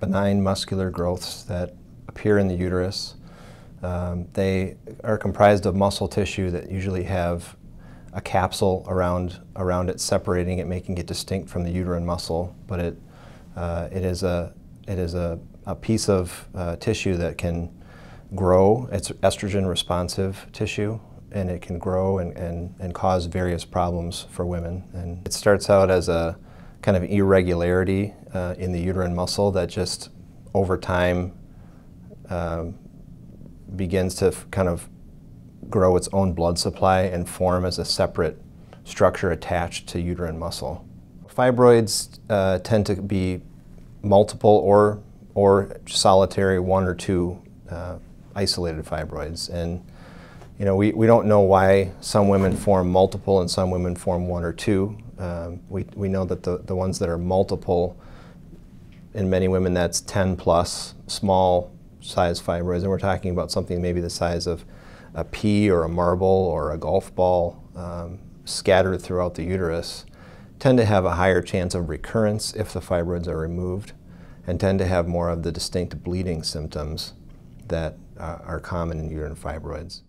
benign muscular growths that appear in the uterus. Um, they are comprised of muscle tissue that usually have a capsule around, around it, separating it, making it distinct from the uterine muscle. But it, uh, it is, a, it is a, a piece of uh, tissue that can grow. It's estrogen responsive tissue and it can grow and, and, and cause various problems for women. And it starts out as a kind of irregularity uh, in the uterine muscle that just over time um, begins to kind of grow its own blood supply and form as a separate structure attached to uterine muscle. Fibroids uh, tend to be multiple or, or solitary one or two uh, isolated fibroids. And you know, we, we don't know why some women form multiple and some women form one or two. Um, we, we know that the, the ones that are multiple in many women that's 10 plus small size fibroids, and we're talking about something maybe the size of a pea or a marble or a golf ball um, scattered throughout the uterus, tend to have a higher chance of recurrence if the fibroids are removed, and tend to have more of the distinct bleeding symptoms that uh, are common in uterine fibroids.